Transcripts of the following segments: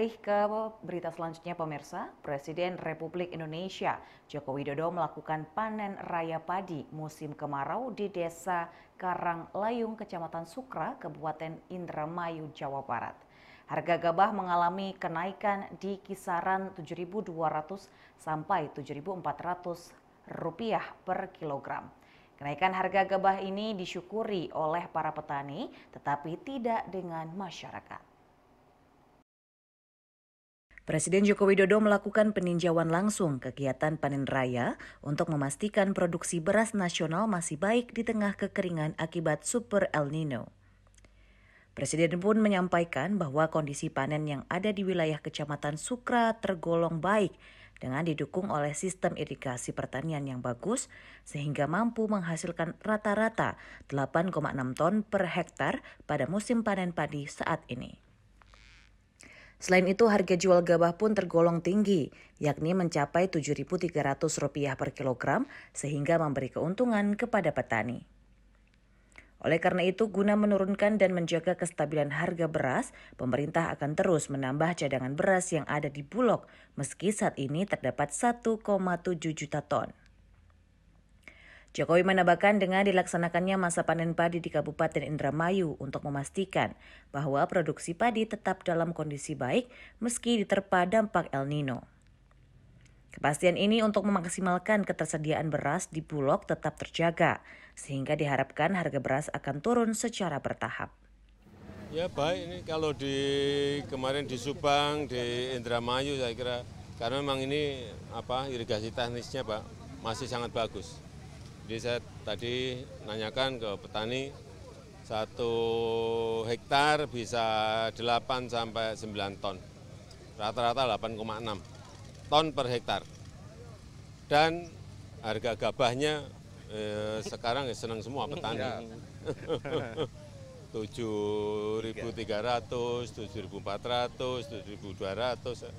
beralih ke berita selanjutnya pemirsa, Presiden Republik Indonesia Joko Widodo melakukan panen raya padi musim kemarau di Desa Karanglayung, Kecamatan Sukra, Kabupaten Indramayu, Jawa Barat. Harga gabah mengalami kenaikan di kisaran 7.200 sampai 7.400 rupiah per kilogram. Kenaikan harga gabah ini disyukuri oleh para petani, tetapi tidak dengan masyarakat. Presiden Joko Widodo melakukan peninjauan langsung kegiatan panen raya untuk memastikan produksi beras nasional masih baik di tengah kekeringan akibat Super El Nino. Presiden pun menyampaikan bahwa kondisi panen yang ada di wilayah Kecamatan Sukra tergolong baik dengan didukung oleh sistem irigasi pertanian yang bagus sehingga mampu menghasilkan rata-rata 8,6 ton per hektar pada musim panen padi saat ini. Selain itu, harga jual gabah pun tergolong tinggi, yakni mencapai Rp7.300 per kilogram, sehingga memberi keuntungan kepada petani. Oleh karena itu, guna menurunkan dan menjaga kestabilan harga beras, pemerintah akan terus menambah cadangan beras yang ada di Bulog, meski saat ini terdapat 1,7 juta ton. Jokowi menambahkan dengan dilaksanakannya masa panen padi di Kabupaten Indramayu untuk memastikan bahwa produksi padi tetap dalam kondisi baik meski diterpa dampak El Nino. Kepastian ini untuk memaksimalkan ketersediaan beras di Bulog tetap terjaga, sehingga diharapkan harga beras akan turun secara bertahap. Ya baik ini kalau di kemarin di Subang, di Indramayu saya kira karena memang ini apa irigasi teknisnya Pak masih sangat bagus jadi saya tadi nanyakan ke petani satu hektar bisa delapan sampai sembilan ton, rata-rata 8,6 ton per hektar Dan harga gabahnya eh, sekarang ya senang semua petani. Iya. tujuh ribu tiga ratus, tujuh ratus, tujuh ribu dua ratus,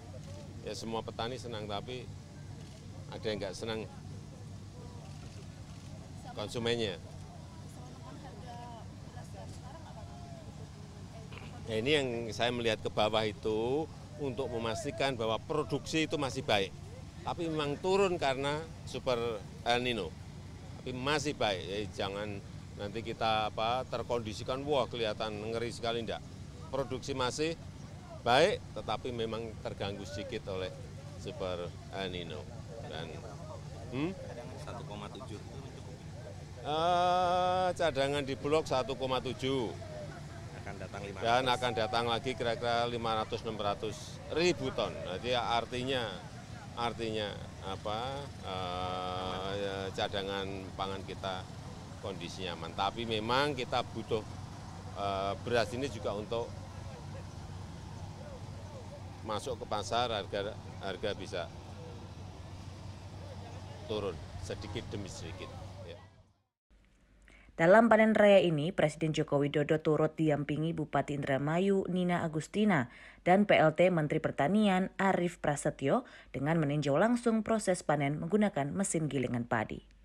ya semua petani senang tapi ada yang nggak senang konsumennya. Ya, ini yang saya melihat ke bawah itu untuk memastikan bahwa produksi itu masih baik. Tapi memang turun karena super El Nino. Tapi masih baik. Jadi eh, jangan nanti kita apa terkondisikan wah kelihatan ngeri sekali enggak. Produksi masih baik tetapi memang terganggu sedikit oleh super El Nino dan hmm? 1,7 Eh, cadangan di blok 1,7 akan datang 500. dan akan datang lagi kira-kira 500-600 ribu ton. Jadi artinya artinya apa eh, ya, cadangan pangan kita kondisinya aman. Tapi memang kita butuh eh, beras ini juga untuk masuk ke pasar harga harga bisa turun sedikit demi sedikit. Dalam panen raya ini, Presiden Joko Widodo turut diampingi Bupati Indramayu Nina Agustina dan PLT Menteri Pertanian Arief Prasetyo dengan meninjau langsung proses panen menggunakan mesin gilingan padi.